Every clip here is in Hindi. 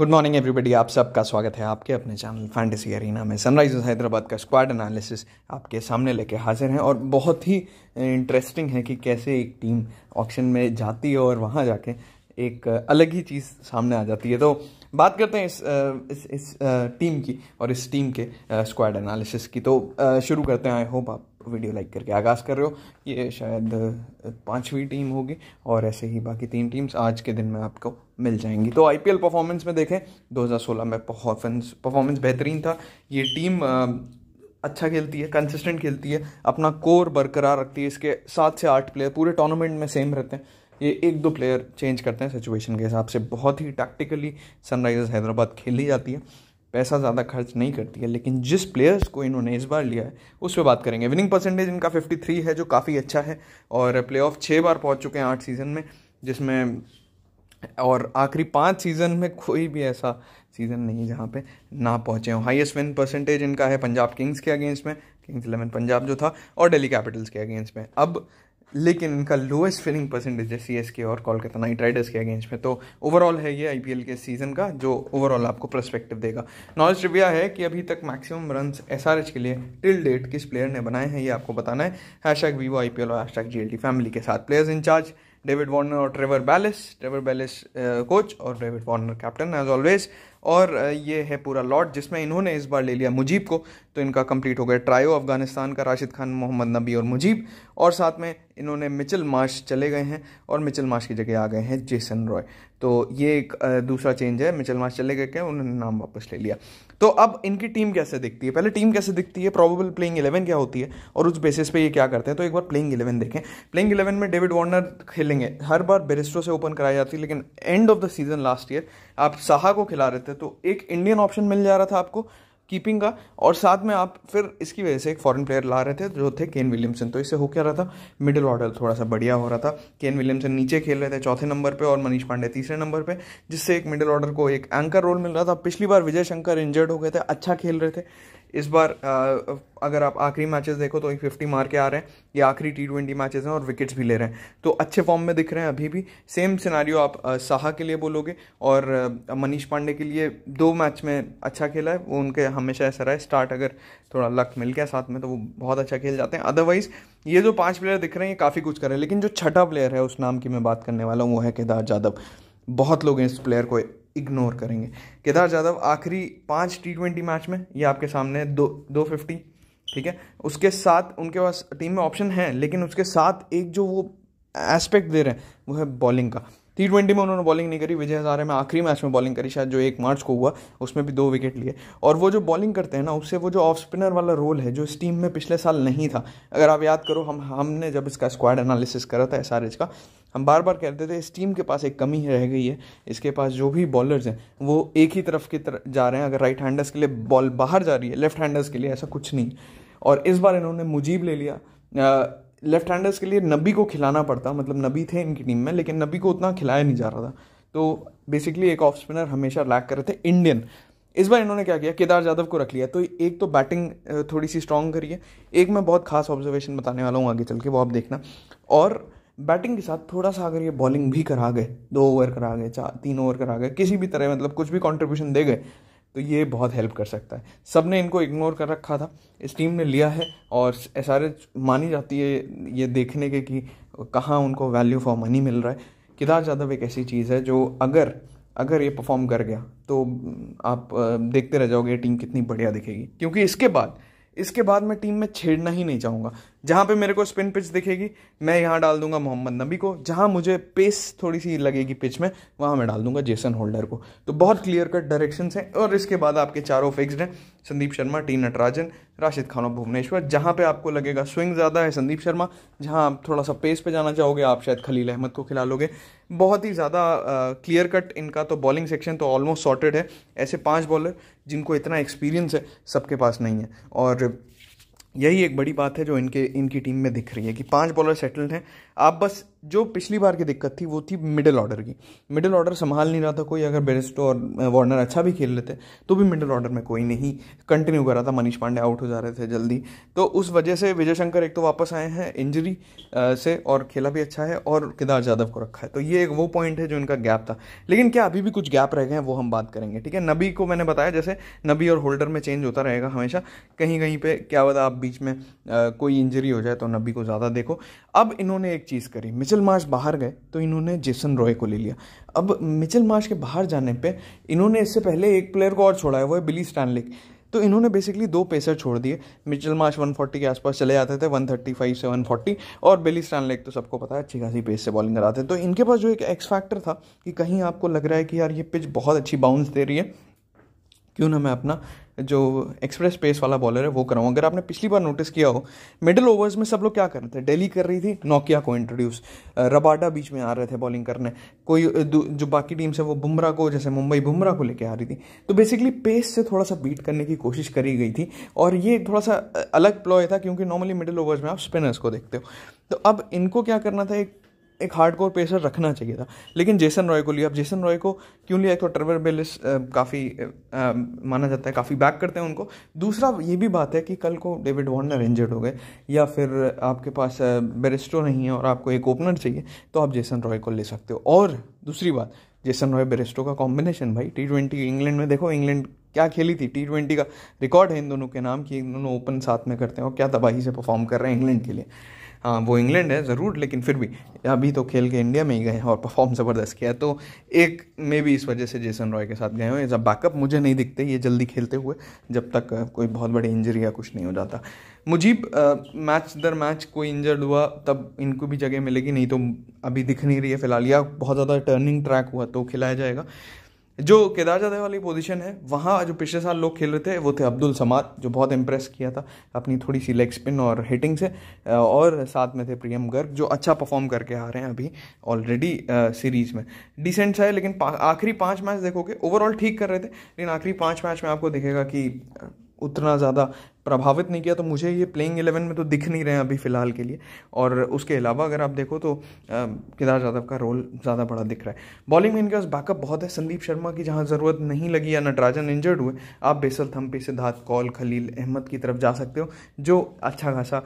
गुड मॉर्निंग एवरीबडी आप सबका स्वागत है आपके अपने चैनल फैंटेसी अरीना में सनराइजर्स हैदराबाद का स्क्वाड एनालिसिस आपके सामने लेके हाजिर हैं और बहुत ही इंटरेस्टिंग है कि कैसे एक टीम ऑक्शन में जाती है और वहाँ जाके एक अलग ही चीज़ सामने आ जाती है तो बात करते हैं इस इस, इस टीम की और इस टीम के स्क्वाड एनालिसिस की तो शुरू करते हैं आई होप आप वीडियो लाइक करके आगाज़ कर रहे हो ये शायद पांचवी टीम होगी और ऐसे ही बाकी तीन टीम्स आज के दिन में आपको मिल जाएंगी तो आईपीएल परफॉर्मेंस में देखें 2016 में परफॉर्मेंस परफॉर्मेंस बेहतरीन था ये टीम अच्छा खेलती है कंसिस्टेंट खेलती है अपना कोर बरकरार रखती है इसके सात से आठ प्लेयर पूरे टूर्नामेंट में सेम रहते हैं ये एक दो प्लेयर चेंज करते हैं सिचुएशन के हिसाब से बहुत ही टैक्टिकली सनराइजर्स हैदराबाद खेली जाती है पैसा ज़्यादा खर्च नहीं करती है लेकिन जिस प्लेयर्स को इन्होंने इस बार लिया है उस पर बात करेंगे विनिंग परसेंटेज इनका 53 है जो काफ़ी अच्छा है और प्ले ऑफ छः बार पहुँच चुके हैं आठ सीज़न में जिसमें और आखिरी पाँच सीज़न में कोई भी ऐसा सीज़न नहीं जहाँ पे ना पहुँचे हों हाइस्ट विन परसेंटेज इनका है पंजाब किंग्स के अगेंस्ट में किंग्स इलेवन पंजाब जो था और दिल्ली कैपिटल्स के अगेंस्ट में अब लेकिन इनका लोएस्ट फिलिंग परसेंटेज है सी एस के और कोलकाता नाइट राइडर्स के अगेंस्ट में तो ओवरऑल है ये आई के सीज़न का जो ओवरऑल आपको प्रस्पेक्टिव देगा नॉलेज रिव्या है कि अभी तक मैक्सिमम रन एस के लिए टिल डेट किस प्लेयर ने बनाए हैं ये आपको बताना है हैश टैग वीवो आई और हैश टैग फैमिली के साथ प्लेयर्स इंचार्ज डेविड वार्नर और Trevor Bayliss Trevor Bayliss coach और David Warner captain as always और ये है पूरा लॉट जिसमें इन्होंने इस बार ले लिया मुजीब को तो इनका कंप्लीट हो गया ट्रायो अफगानिस्तान का राशिद खान मोहम्मद नबी और मुजीब और साथ में इन्होंने मिचल मार्श चले गए हैं और मिचल मार्श की जगह आ गए हैं जेसन रॉय तो ये एक दूसरा चेंज है मिचल मार्श चले गए क्या उन्होंने नाम वापस ले लिया तो अब इनकी टीम कैसे दिखती है पहले टीम कैसे दिखती है प्रॉबेबल प्लेइंग इलेवन क्या होती है और उस बेसिस पे ये क्या करते हैं तो एक बार प्लेइंग इलेवन देखें प्लेइंग इलेवन में डेविड वार्नर खेलेंगे हर बार बेरिस्टो से ओपन कराई जाती है लेकिन end of the season last year आप साहा को खिला रहे थे थे तो एक इंडियन ऑप्शन मिल जा रहा था आपको कीपिंग का और साथ में आप फिर इसकी वजह से एक फॉरेन प्लेयर ला रहे थे जो थे केन विलियमसन तो इससे हो क्या रहा था मिडिल ऑर्डर थोड़ा सा बढ़िया हो रहा था केन विलियमसन नीचे खेल रहे थे चौथे नंबर पे और मनीष पांडे तीसरे नंबर पे जिससे एक मिडिल ऑर्डर को एक एंकर रोल मिल रहा था पिछली बार विजय शंकर इंजर्ड हो गए थे अच्छा खेल रहे थे इस बार आ, अगर आप आखिरी मैचेस देखो तो एक फिफ्टी मार के आ रहे हैं ये आखिरी टी ट्वेंटी मैचेज हैं और विकेट्स भी ले रहे हैं तो अच्छे फॉर्म में दिख रहे हैं अभी भी सेम सिनारियो आप साहा के लिए बोलोगे और मनीष पांडे के लिए दो मैच में अच्छा खेला है वो उनके हमेशा ऐसा रहा है स्टार्ट अगर थोड़ा लक मिल गया साथ में तो वो बहुत अच्छा खेल जाते हैं अदरवाइज ये जो पाँच प्लेयर दिख रहे हैं ये काफ़ी कुछ कर रहे हैं लेकिन जो छठा प्लेयर है उस नाम की मैं बात करने वाला हूँ वो है केदार यादव बहुत लोग हैं इस प्लेयर को इग्नोर करेंगे केदार यादव आखिरी पाँच टी ट्वेंटी मैच में ये आपके सामने दो दो फिफ्टी ठीक है उसके साथ उनके पास टीम में ऑप्शन है लेकिन उसके साथ एक जो वो एस्पेक्ट दे रहे हैं वो है बॉलिंग का टी ट्वेंटी में उन्होंने बॉलिंग नहीं करी विजय हजारे में आखिरी मैच में बॉलिंग करी शायद जो एक मार्च को हुआ उसमें भी दो विकेट लिए और वो जो बॉलिंग करते हैं ना उससे वो जो ऑफ स्पिनर वाला रोल है जो इस टीम में पिछले साल नहीं था अगर आप याद करो हम हमने जब इसका स्क्वाड एनालिसिस करा था एस का हम बार बार कहते थे इस टीम के पास एक कमी रह गई है इसके पास जो भी बॉलर्स हैं वो एक ही तरफ की तरफ जा रहे हैं अगर राइट हैंडर्स के लिए बॉल बाहर जा रही है लेफ्ट हैंडर्स के लिए ऐसा कुछ नहीं और इस बार इन्होंने मुजीब ले लिया लेफ्ट हैंडर्स के लिए नबी को खिलाना पड़ता मतलब नबी थे इनकी टीम में लेकिन नबी को उतना खिलाया नहीं जा रहा था तो बेसिकली एक ऑफ स्पिनर हमेशा लैक कर रहे थे इंडियन इस बार इन्होंने क्या किया केदार यादव को रख लिया तो एक तो बैटिंग थोड़ी सी स्ट्रांग करी है एक मैं बहुत खास ऑब्जर्वेशन बताने वाला हूँ आगे चल के वो आप देखना और बैटिंग के साथ थोड़ा सा अगर ये बॉलिंग भी करा गए दो ओवर करा गए चार तीन ओवर करा गए किसी भी तरह मतलब कुछ भी कॉन्ट्रीब्यूशन दे गए तो ये बहुत हेल्प कर सकता है सब ने इनको इग्नोर कर रखा था इस टीम ने लिया है और एस मानी जाती है ये देखने के कि कहाँ उनको वैल्यू फॉर मनी मिल रहा है केदार यादव एक ऐसी चीज़ है जो अगर अगर ये परफॉर्म कर गया तो आप देखते रह जाओगे टीम कितनी बढ़िया दिखेगी क्योंकि इसके बाद इसके बाद मैं टीम में छेड़ना ही नहीं चाहूँगा जहाँ पे मेरे को स्पिन पिच दिखेगी मैं यहाँ डाल दूंगा मोहम्मद नबी को जहाँ मुझे पेस थोड़ी सी लगेगी पिच में वहाँ मैं डाल दूंगा जेसन होल्डर को तो बहुत क्लियर कट डायरेक्शन हैं और इसके बाद आपके चारों फिक्सड हैं संदीप शर्मा टी नटराजन राशिद खान और भुवनेश्वर जहाँ पे आपको लगेगा स्विंग ज़्यादा है संदीप शर्मा जहाँ आप थोड़ा सा पेस पे जाना चाहोगे आप शायद खलील अहमद को खिला लोगे बहुत ही ज़्यादा क्लियर कट इनका तो बॉलिंग सेक्शन तो ऑलमोस्ट सॉर्टेड है ऐसे पांच बॉलर जिनको इतना एक्सपीरियंस है सबके पास नहीं है और यही एक बड़ी बात है जो इनके इनकी टीम में दिख रही है कि पांच बॉलर सेटल्ड हैं आप बस जो पिछली बार की दिक्कत थी वो थी मिडिल ऑर्डर की मिडिल ऑर्डर संभाल नहीं रहा था कोई अगर बेरिस्टो और वार्नर अच्छा भी खेल लेते तो भी मिडिल ऑर्डर में कोई नहीं कंटिन्यू कर रहा था मनीष पांडे आउट हो जा रहे थे जल्दी तो उस वजह से विजय शंकर एक तो वापस आए हैं इंजरी से और खेला भी अच्छा है और केदार यादव को रखा है तो ये एक वो पॉइंट है जो इनका गैप था लेकिन क्या अभी भी कुछ गैप रह गए हैं वो हम बात करेंगे ठीक है नबी को मैंने बताया जैसे नबी और होल्डर में चेंज होता रहेगा हमेशा कहीं कहीं पर क्या होता आप बीच में कोई इंजरी हो जाए तो नबी को ज़्यादा देखो अब इन्होंने एक चीज़ करी मिचल मार्श बाहर गए तो इन्होंने जेसन रॉय को ले लिया अब मिचल मार्श के बाहर जाने पे इन्होंने इससे पहले एक प्लेयर को और छोड़ा है वो है बिली स्टैनलिक तो इन्होंने बेसिकली दो पेसर छोड़ दिए मिचल मार्श 140 के आसपास चले जाते थे 135 से 140 और बिली स्टैनलेक तो सबको पता है अच्छी खासी पेस से बॉलिंग कराते तो इनके पास जो एक एक्स फैक्टर था कि कहीं आपको लग रहा है कि यार ये पिच बहुत अच्छी बाउंस दे रही है क्यों ना मैं अपना जो एक्सप्रेस पेस वाला बॉलर है वो कराऊँ अगर आपने पिछली बार नोटिस किया हो मिडिल ओवर्स में सब लोग क्या कर रहे थे डेली कर रही थी नोकिया को इंट्रोड्यूस रबाडा बीच में आ रहे थे बॉलिंग करने कोई जो बाकी टीम्स है वो बुमरा को जैसे मुंबई बुमराह को लेके आ रही थी तो बेसिकली पेस से थोड़ा सा बीट करने की कोशिश करी गई थी और ये थोड़ा सा अलग प्लॉय था क्योंकि नॉर्मली मिडिल ओवर्स में आप स्पिनर्स को देखते हो तो अब इनको क्या करना था एक एक हार्ड कोर पेसर रखना चाहिए था लेकिन जेसन रॉय को लिया अब जेसन रॉय को क्यों लिया एक तो ट्रेवर बेलिस काफ़ी माना जाता है काफ़ी बैक करते हैं उनको दूसरा ये भी बात है कि कल को डेविड वार्नर इंजर्ड हो गए या फिर आपके पास बेरिस्टो नहीं है और आपको एक ओपनर चाहिए तो आप जेसन रॉय को ले सकते हो और दूसरी बात जेसन रॉय बेरिस्टो का कॉम्बिनेशन भाई टी ट्वेंटी इंग्लैंड में देखो इंग्लैंड क्या खेली थी टी ट्वेंटी का रिकॉर्ड है इन दोनों के नाम कि इन दोनों ओपन साथ में करते हैं और क्या तबाही से परफॉर्म कर रहे हैं इंग्लैंड के लिए हाँ वो इंग्लैंड है ज़रूर लेकिन फिर भी अभी तो खेल के इंडिया में ही गए हैं और परफॉर्म ज़बरदस्त किया तो एक मे भी इस वजह से जेसन रॉय के साथ गए हो जब बैकअप मुझे नहीं दिखते ये जल्दी खेलते हुए जब तक कोई बहुत बड़ी इंजरी या कुछ नहीं हो जाता मुजीब मैच दर मैच कोई इंजर्ड हुआ तब इनको भी जगह मिलेगी नहीं तो अभी दिख नहीं रही है फिलहाल या बहुत ज़्यादा टर्निंग ट्रैक हुआ तो खिलाया जाएगा जो केदार जाधव वाली पोजीशन है वहाँ जो पिछले साल लोग खेल रहे थे वो थे अब्दुल समाद जो बहुत इम्प्रेस किया था अपनी थोड़ी सी लेग स्पिन और हिटिंग से और साथ में थे प्रियम गर्ग जो अच्छा परफॉर्म करके आ रहे हैं अभी ऑलरेडी सीरीज़ में डिसेंट सा है लेकिन आखिरी पाँच मैच देखोगे ओवरऑल ठीक कर रहे थे लेकिन आखिरी पाँच मैच में आपको दिखेगा कि उतना ज़्यादा प्रभावित नहीं किया तो मुझे ये प्लेइंग एलेवन में तो दिख नहीं रहे हैं अभी फ़िलहाल के लिए और उसके अलावा अगर आप देखो तो केदार यादव का रोल ज़्यादा बड़ा दिख रहा है बॉलिंग में इनका बैकअप बहुत है संदीप शर्मा की जहाँ ज़रूरत नहीं लगी या नटराजन इंजर्ड हुए आप बेसल थम्पी सिद्धार्थ कौल खलील अहमद की तरफ जा सकते हो जो अच्छा खासा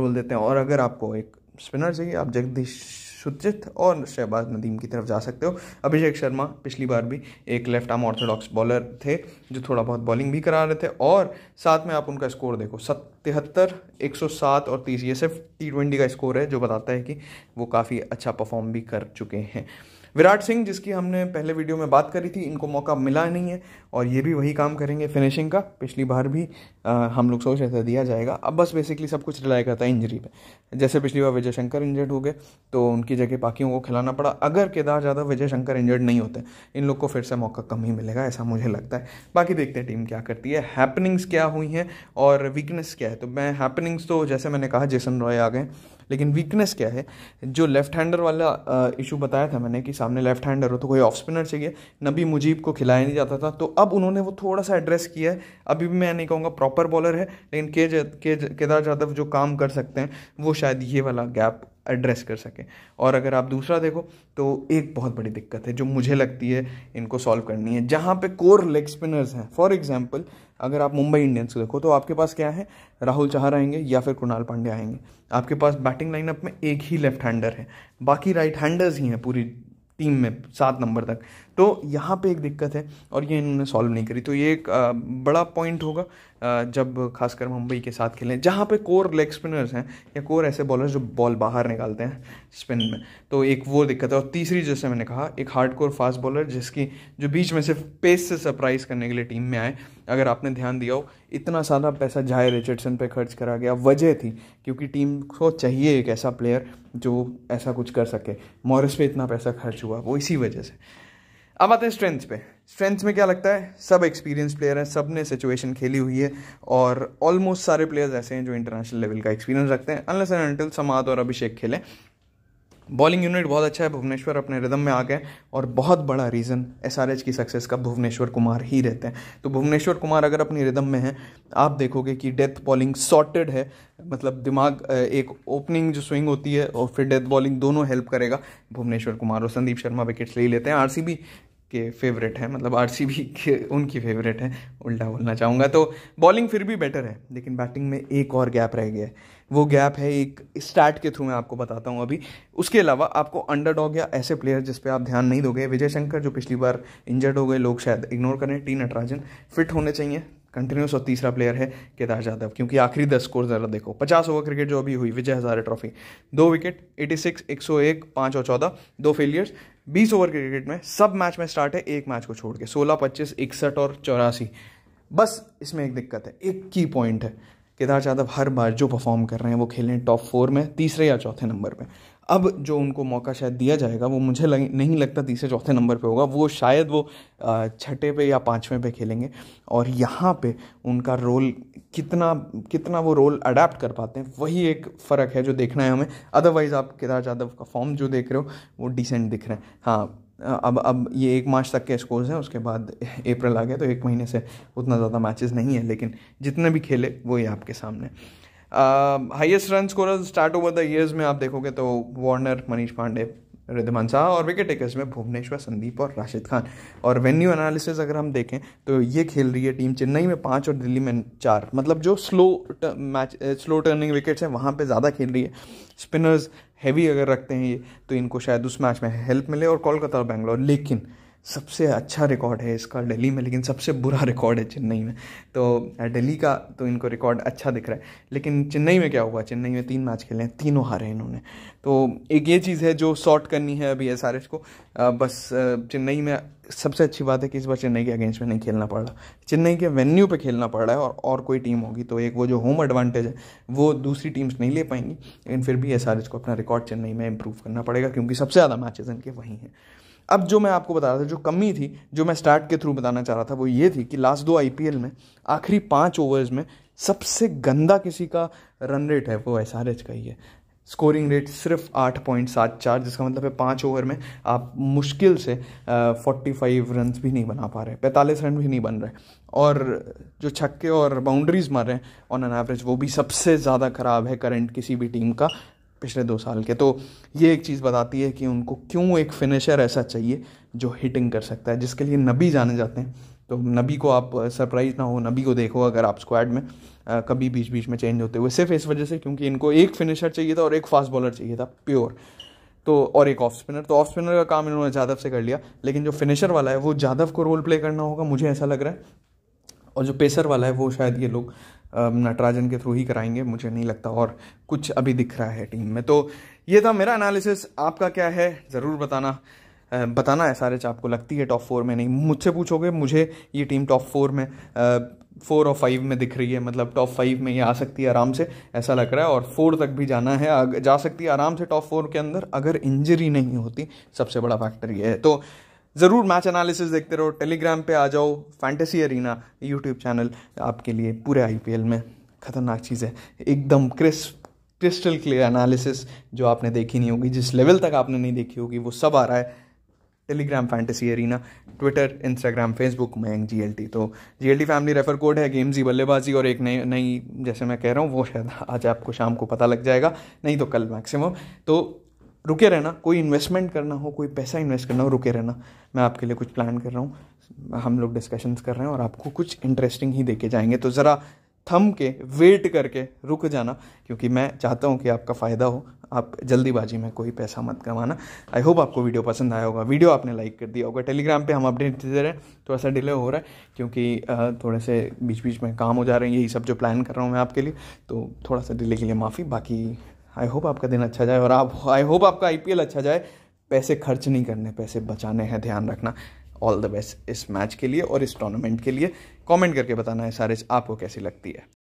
रोल देते हैं और अगर आपको एक स्पिनर चाहिए आप जगदीश सुचित और शहबाज नदीम की तरफ जा सकते हो अभिषेक शर्मा पिछली बार भी एक लेफ्ट आर्म ऑर्थोडॉक्स बॉलर थे जो थोड़ा बहुत बॉलिंग भी करा रहे थे और साथ में आप उनका स्कोर देखो सत तिहत्तर एक सौ सात और तीस ये सिर्फ टी ट्वेंटी का स्कोर है जो बताता है कि वो काफ़ी अच्छा परफॉर्म भी कर चुके हैं विराट सिंह जिसकी हमने पहले वीडियो में बात करी थी इनको मौका मिला नहीं है और ये भी वही काम करेंगे फिनिशिंग का पिछली बार भी आ, हम लोग सोच रहे थे दिया जाएगा अब बस बेसिकली सब कुछ रिलाई करता है इंजरी पे जैसे पिछली बार विजय शंकर इंजर्ड हो गए तो उनकी जगह बाकियों को खिलाना पड़ा अगर केदार यादव विजय शंकर इंजर्ड नहीं होते इन लोग को फिर से मौका कम ही मिलेगा ऐसा मुझे लगता है बाकी देखते हैं टीम क्या करती है हैपनिंग्स क्या हुई हैं और वीकनेस क्या है तो मैं हैपनिंग्स तो जैसे मैंने कहा जेसन रॉय आ गए लेकिन वीकनेस क्या है जो लेफ्ट हैंडर वाला इशू बताया था मैंने कि सामने लेफ्ट हैंडर हो तो कोई ऑफ स्पिनर चाहिए नबी मुजीब को खिलाया नहीं जाता था तो अब उन्होंने वो थोड़ा सा एड्रेस किया है अभी भी मैं नहीं कहूँगा प्रॉपर बॉलर है लेकिन केदार जाधव जो काम कर सकते हैं वो शायद ये वाला गैप एड्रेस कर सकें और अगर आप दूसरा देखो तो एक बहुत बड़ी दिक्कत है जो मुझे लगती है इनको सॉल्व करनी है जहाँ पे कोर लेग स्पिनर्स हैं फॉर एग्जांपल अगर आप मुंबई इंडियंस को देखो तो आपके पास क्या है राहुल चाह आएंगे या फिर कुणाल पांडे आएंगे आपके पास बैटिंग लाइनअप में एक ही लेफ्ट हैंडर है बाकी राइट हैंडर्स ही हैं पूरी टीम में सात नंबर तक तो यहाँ पे एक दिक्कत है और ये इन्होंने सॉल्व नहीं करी तो ये एक बड़ा पॉइंट होगा जब खासकर मुंबई के साथ खेलें जहाँ पे कोर लेग स्पिनर्स हैं या कोर ऐसे बॉलर्स जो बॉल बाहर निकालते हैं स्पिन में तो एक वो दिक्कत है और तीसरी जैसे मैंने कहा एक हार्ड कोर फास्ट बॉलर जिसकी जो बीच में सिर्फ पेस से सरप्राइज़ करने के लिए टीम में आए अगर आपने ध्यान दिया हो इतना सारा पैसा जाए रिचर्डसन पर खर्च करा गया वजह थी क्योंकि टीम को चाहिए एक ऐसा प्लेयर जो ऐसा कुछ कर सके मॉरिस पे इतना पैसा खर्च हुआ वो इसी वजह से अब आते हैं स्ट्रेंथ पे स्ट्रेंथ में क्या लगता है सब एक्सपीरियंस प्लेयर हैं सब ने सिचुएशन खेली हुई है और ऑलमोस्ट सारे प्लेयर्स ऐसे हैं जो इंटरनेशनल लेवल का एक्सपीरियंस रखते हैं अनलेस एंड अनटिल समात और अभिषेक खेलें बॉलिंग यूनिट बहुत अच्छा है भुवनेश्वर अपने रिदम में आ गए और बहुत बड़ा रीज़न एस की सक्सेस का भुवनेश्वर कुमार ही रहते हैं तो भुवनेश्वर कुमार अगर अपनी रिदम में है आप देखोगे कि डेथ बॉलिंग सॉर्टेड है मतलब दिमाग एक ओपनिंग जो स्विंग होती है और फिर डेथ बॉलिंग दोनों हेल्प करेगा भुवनेश्वर कुमार और संदीप शर्मा विकेट्स ले लेते हैं आर के फेवरेट हैं मतलब आर के उनकी फेवरेट हैं उल्टा बोलना चाहूँगा तो बॉलिंग फिर भी बेटर है लेकिन बैटिंग में एक और गैप रह गया है वो गैप है एक स्टार्ट के थ्रू मैं आपको बताता हूँ अभी उसके अलावा आपको अंडरडॉग या ऐसे प्लेयर जिस पे आप ध्यान नहीं दोगे विजय शंकर जो पिछली बार इंजर्ड हो गए लोग शायद इग्नोर करें टी नटराजन फिट होने चाहिए कंटिन्यूस और तीसरा प्लेयर है केदार यादव क्योंकि आखिरी दस स्कोर ज़रा देखो पचास ओवर क्रिकेट जो अभी हुई विजय हज़ारे ट्रॉफी दो विकेट एटी सिक्स एक सौ एक पाँच और चौदह दो फेलियर्स बीस ओवर के क्रिकेट में सब मैच में स्टार्ट है एक मैच को छोड़ के सोलह पच्चीस इकसठ और चौरासी बस इसमें एक दिक्कत है एक की पॉइंट है केदार यादव हर बार जो परफॉर्म कर रहे हैं वो खेल रहे हैं टॉप फोर में तीसरे या चौथे नंबर पर अब जो उनको मौका शायद दिया जाएगा वो मुझे लग, नहीं लगता तीसरे चौथे नंबर पे होगा वो शायद वो छठे पे या पाँचवें पे खेलेंगे और यहाँ पे उनका रोल कितना कितना वो रोल अडेप्ट कर पाते हैं वही एक फ़र्क है जो देखना है हमें अदरवाइज़ आप केदार यादव का फॉर्म जो देख रहे हो वो डिसेंट दिख रहे हैं हाँ अब अब ये एक मार्च तक के स्कोर्स हैं उसके बाद अप्रैल आ गया तो एक महीने से उतना ज़्यादा मैचेस नहीं है लेकिन जितने भी खेले वो ये आपके सामने highest run score start over the years में आप देखोगे तो वार्नर मनीष पांडे रिद्धिमान शाह और विकेट टेकर्स में भुवनेश्वर संदीप और राशिद खान और वेन्यू एनालिसिस अगर हम देखें तो ये खेल रही है टीम चेन्नई में पाँच और दिल्ली में चार मतलब जो slow match slow turning wickets हैं वहाँ पे ज़्यादा खेल रही है स्पिनर्स हैवी अगर रखते हैं ये तो इनको शायद उस मैच में हेल्प मिले और कोलकाता और बैंगलोर लेकिन सबसे अच्छा रिकॉर्ड है इसका दिल्ली में लेकिन सबसे बुरा रिकॉर्ड है चेन्नई में तो दिल्ली का तो इनको रिकॉर्ड अच्छा दिख रहा है लेकिन चेन्नई में क्या हुआ चेन्नई में तीन मैच खेले हैं तीनों हारे इन्होंने तो एक ये चीज़ है जो सॉर्ट करनी है अभी एस आर को बस चेन्नई में सबसे अच्छी बात है कि इस बार चेन्नई के अगेंस्ट में नहीं खेलना पड़ रहा चेन्नई के वेन्यू पर खेलना पड़ रहा है और और कोई टीम होगी तो एक वो जो होम एडवांटेज है वो दूसरी टीम्स नहीं ले पाएंगी लेकिन फिर भी एस को अपना रिकॉर्ड चेन्नई में इम्प्रूव करना पड़ेगा क्योंकि सबसे ज़्यादा मैचेज इनके वहीं हैं अब जो मैं आपको बता रहा था जो कमी थी जो मैं स्टार्ट के थ्रू बताना चाह रहा था वो ये थी कि लास्ट दो आई में आखिरी पाँच ओवर्स में सबसे गंदा किसी का रन रेट है वो एस का ही है स्कोरिंग रेट सिर्फ आठ पॉइंट सात चार जिसका मतलब है पाँच ओवर में आप मुश्किल से फोर्टी फाइव रन भी नहीं बना पा रहे पैंतालीस रन भी नहीं बन रहे और जो छक्के और बाउंड्रीज मार रहे हैं ऑन एन एवरेज वो भी सबसे ज़्यादा ख़राब है करंट किसी भी टीम का पिछले दो साल के तो ये एक चीज़ बताती है कि उनको क्यों एक फिनिशर ऐसा चाहिए जो हिटिंग कर सकता है जिसके लिए नबी जाने जाते हैं तो नबी को आप सरप्राइज़ ना हो नबी को देखो अगर आप स्क्वाड में आ, कभी बीच बीच में चेंज होते हुए सिर्फ इस वजह से क्योंकि इनको एक फिनिशर चाहिए था और एक फास्ट बॉलर चाहिए था प्योर तो और एक ऑफ स्पिनर तो ऑफ स्पिनर का काम इन्होंने जाधव से कर लिया लेकिन जो फिनिशर वाला है वो जाधव को रोल प्ले करना होगा मुझे ऐसा लग रहा है और जो पेसर वाला है वो शायद ये लोग नटराजन के थ्रू ही कराएंगे मुझे नहीं लगता और कुछ अभी दिख रहा है टीम में तो ये था मेरा एनालिसिस आपका क्या है ज़रूर बताना बताना एस आर एच आपको लगती है टॉप फोर में नहीं मुझसे पूछोगे मुझे ये टीम टॉप फोर में फोर और फाइव में दिख रही है मतलब टॉप फाइव में ये आ सकती है आराम से ऐसा लग रहा है और फोर तक भी जाना है जा सकती है आराम से टॉप फोर के अंदर अगर इंजरी नहीं होती सबसे बड़ा फैक्टर ये है तो ज़रूर मैच एनालिसिस देखते रहो टेलीग्राम पे आ जाओ फैंटेसी अरीना यूट्यूब चैनल आपके लिए पूरे आईपीएल में ख़तरनाक चीज़ है एकदम क्रिस्प क्रिस्टल क्लियर एनालिसिस जो आपने देखी नहीं होगी जिस लेवल तक आपने नहीं देखी होगी वो सब आ रहा है Telegram fantasy arena Twitter Instagram Facebook में जी एल टी तो G L T family refer code है गेमजी बल्लेबाजी और एक नई नई जैसे मैं कह रहा हूँ वो शायद आज आपको शाम को पता लग जाएगा नहीं तो कल मैक्सिमम तो रुके रहना कोई इन्वेस्टमेंट करना हो कोई पैसा इन्वेस्ट करना हो रुके रहना मैं आपके लिए कुछ प्लान कर रहा हूँ हम लोग डिस्कशंस कर रहे हैं और आपको कुछ इंटरेस्टिंग ही देके जाएंगे तो ज़रा थम के वेट करके रुक जाना क्योंकि मैं चाहता हूँ कि आपका फ़ायदा हो आप जल्दीबाजी में कोई पैसा मत कमाना आई होप आपको वीडियो पसंद आया होगा वीडियो आपने लाइक कर दिया होगा टेलीग्राम पे हम अपडेट दे रहे हैं थोड़ा सा डिले हो रहा है क्योंकि थोड़े से बीच बीच में काम हो जा रहे हैं यही सब जो प्लान कर रहा हूँ मैं आपके लिए तो थोड़ा सा डिले के लिए माफ़ी बाकी आई होप आपका दिन अच्छा जाए और आप आई होप आपका आई अच्छा जाए पैसे खर्च नहीं करने पैसे बचाने हैं ध्यान रखना ऑल द बेस्ट इस मैच के लिए और इस टूर्नामेंट के लिए कमेंट करके बताना है सारे आपको कैसी लगती है